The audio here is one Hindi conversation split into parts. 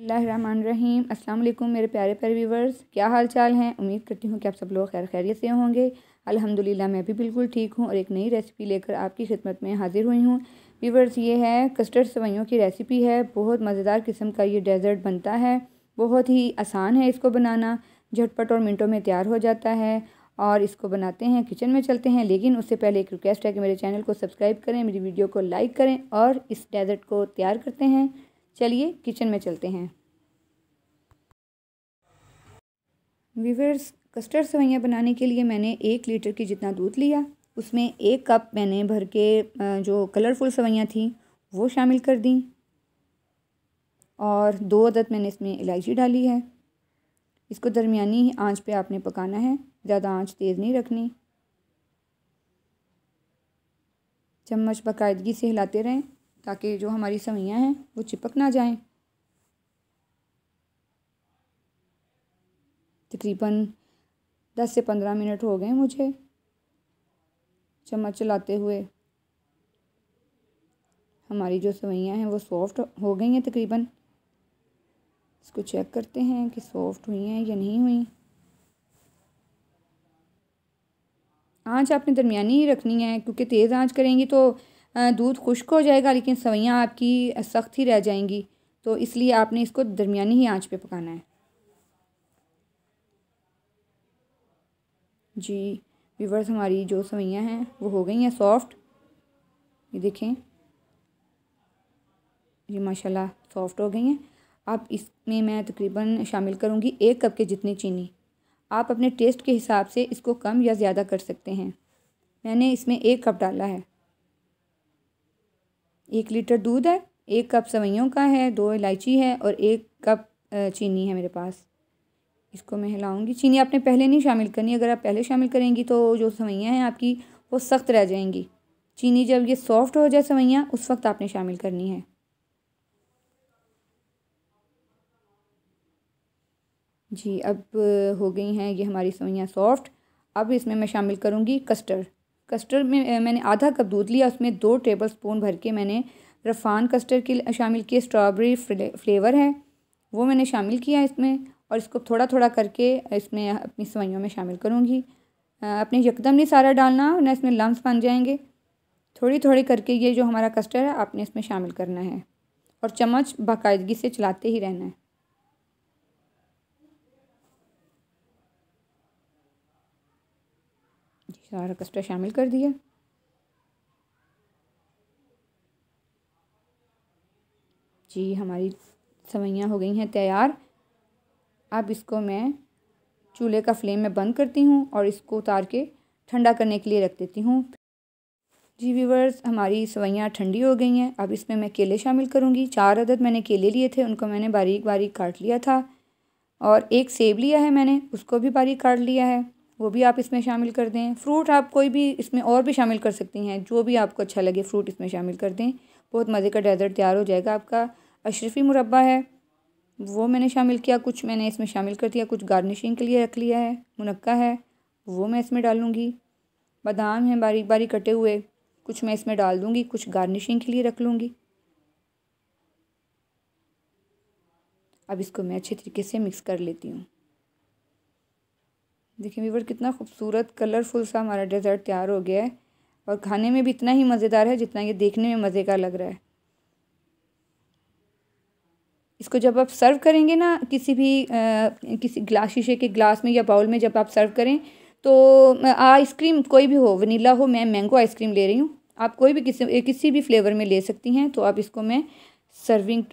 रहीम अस्सलाम वालेकुम मेरे प्यारे प्यारे व्यूवर्स क्या हाल चाल हैं उम्मीद करती हूँ कि आप सब लोग खैर खैरियत से होंगे अल्हम्दुलिल्लाह मैं भी बिल्कुल ठीक हूँ और एक नई रेसिपी लेकर आपकी खिदमत में हाज़िर हुई हूँ व्यूवर्स ये है कस्टर्ड सवैयों की रेसिपी है बहुत मज़ेदार किस्म का ये डेज़र्ट बनता है बहुत ही आसान है इसको बनाना झटपट और मिनटों में तैयार हो जाता है और इसको बनाते हैं किचन में चलते हैं लेकिन उससे पहले एक रिक्वेस्ट है कि मेरे चैनल को सब्सक्राइब करें मेरी वीडियो को लाइक करें और इस डेज़र्ट को तैयार करते हैं चलिए किचन में चलते हैं वीवर्स कस्टर्ड सवैयाँ बनाने के लिए मैंने एक लीटर की जितना दूध लिया उसमें एक कप मैंने भर के जो कलरफुल सवैयाँ थी वो शामिल कर दी और दो अदद मैंने इसमें इलायची डाली है इसको दरमियानी आंच पे आपने पकाना है ज़्यादा आंच तेज़ नहीं रखनी चम्मच बाकायदगी से हिलाते रहें ताकि जो हमारी सवैयाँ हैं वो चिपक ना जाएं तकरीबन दस से पंद्रह मिनट हो गए मुझे चम्मच चलाते हुए हमारी जो सवैयाँ हैं वो सॉफ्ट हो गई हैं तकरीबन इसको चेक करते हैं कि सॉफ्ट हुई हैं या नहीं हुई आँच आपने दरमियानी ही रखनी है क्योंकि तेज़ आँच करेंगी तो दूध खुश्क हो जाएगा लेकिन सवैयाँ आपकी सख्त ही रह जाएंगी तो इसलिए आपने इसको दरमियानी ही आंच पे पकाना है जी वीवर्स हमारी जो सवैयाँ हैं वो हो गई हैं सॉफ्ट ये देखें जी माशाल्लाह सॉफ्ट हो गई हैं आप इसमें मैं तकरीबन शामिल करूँगी एक कप के जितनी चीनी आप अपने टेस्ट के हिसाब से इसको कम या ज़्यादा कर सकते हैं मैंने इसमें एक कप डाला है एक लीटर दूध है एक कप सवैयों का है दो इलायची है और एक कप चीनी है मेरे पास इसको मैं हिलाऊंगी चीनी आपने पहले नहीं शामिल करनी अगर आप पहले शामिल करेंगी तो जो सवैयाँ हैं आपकी वो सख्त रह जाएंगी चीनी जब ये सॉफ्ट हो जाए सवैयाँ उस वक्त आपने शामिल करनी है जी अब हो गई हैं ये हमारी सवैयाँ सॉफ्ट अब इसमें मैं शामिल करूँगी कस्टर्ड कस्टर्ड में मैंने आधा कप दूध लिया उसमें दो टेबल स्पून भर के मैंने रफान कस्टर्ड के शामिल किए स्ट्रॉबेरी फ्लेवर है वो मैंने शामिल किया इसमें और इसको थोड़ा थोड़ा करके इसमें अपनी सवैयों में शामिल करूँगी अपने यकदम नहीं सारा डालना ना इसमें लम्ब बन जाएंगे थोड़ी थोड़ी करके ये जो हमारा कस्टर्ड है आपने इसमें शामिल करना है और चम्मच बाकायदगी से चलाते ही रहना है सारा कस्टर्ड शामिल कर दिया जी हमारी सवैयाँ हो गई हैं तैयार अब इसको मैं चूल्हे का फ्लेम में बंद करती हूँ और इसको उतार के ठंडा करने के लिए रख देती हूँ जी व्यूवर्स हमारी सवैयाँ ठंडी हो गई हैं अब इसमें मैं केले शामिल करूँगी चार अदद मैंने केले लिए थे उनको मैंने बारीक बारीक काट लिया था और एक सेब लिया है मैंने उसको भी बारीक काट लिया है वो भी आप इसमें शामिल कर दें फ्रूट आप कोई भी इसमें और भी शामिल कर सकती हैं जो भी आपको अच्छा लगे फ्रूट इसमें शामिल कर दें बहुत मज़े का डेजर्ट तैयार हो जाएगा आपका अशरफी मुरबा है वो मैंने शामिल किया कुछ मैंने इसमें शामिल कर दिया कुछ गार्निशिंग के लिए रख लिया है मुनक्का है वो मैं इसमें डालूँगी बादाम हैं बारीक बारीक कटे हुए कुछ मैं इसमें डाल दूँगी कुछ गार्निशिंग के लिए रख लूँगी अब इसको मैं अच्छे तरीके से मिक्स कर लेती हूँ देखिए वीवर कितना खूबसूरत कलरफुल सा हमारा डेज़र्ट तैयार हो गया है और खाने में भी इतना ही मज़ेदार है जितना ये देखने में मज़े का लग रहा है इसको जब आप सर्व करेंगे ना किसी भी आ, किसी ग्लास शीशे के ग्लास में या बाउल में जब आप सर्व करें तो आइसक्रीम कोई भी हो वनीला हो मैं मैंगो आइसक्रीम ले रही हूँ आप कोई भी किसी किसी भी फ्लेवर में ले सकती हैं तो आप इसको मैं सर्विंग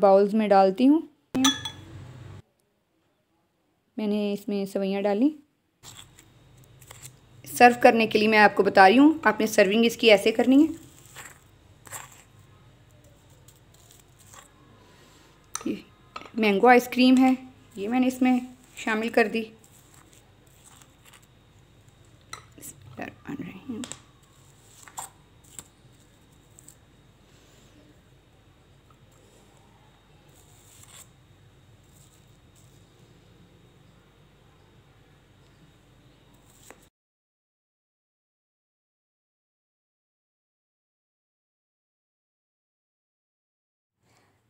बाउल्स में डालती हूँ मैंने इसमें सवैयाँ डाली सर्व करने के लिए मैं आपको बता रही हूँ आपने सर्विंग इसकी ऐसे करनी है मैंगो आइसक्रीम है ये मैंने इसमें शामिल कर दी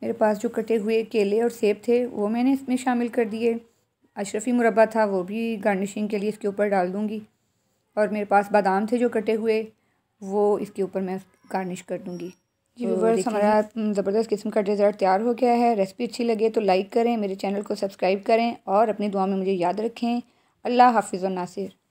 मेरे पास जो कटे हुए केले और सेब थे वो मैंने इसमें शामिल कर दिए अशरफी मुरबा था वो भी गार्निशिंग के लिए इसके ऊपर डाल दूँगी और मेरे पास बादाम थे जो कटे हुए वो इसके ऊपर मैं गार्निश कर दूँगी जी व्यूवर्स तो हमारा हम्म, ज़बरदस्त किस्म का डेजर्ट तैयार हो गया है रेसिपी अच्छी लगे तो लाइक करें मेरे चैनल को सब्सक्राइब करें और अपनी दुआ में मुझे याद रखें अल्लाह हाफिज़ और नासिर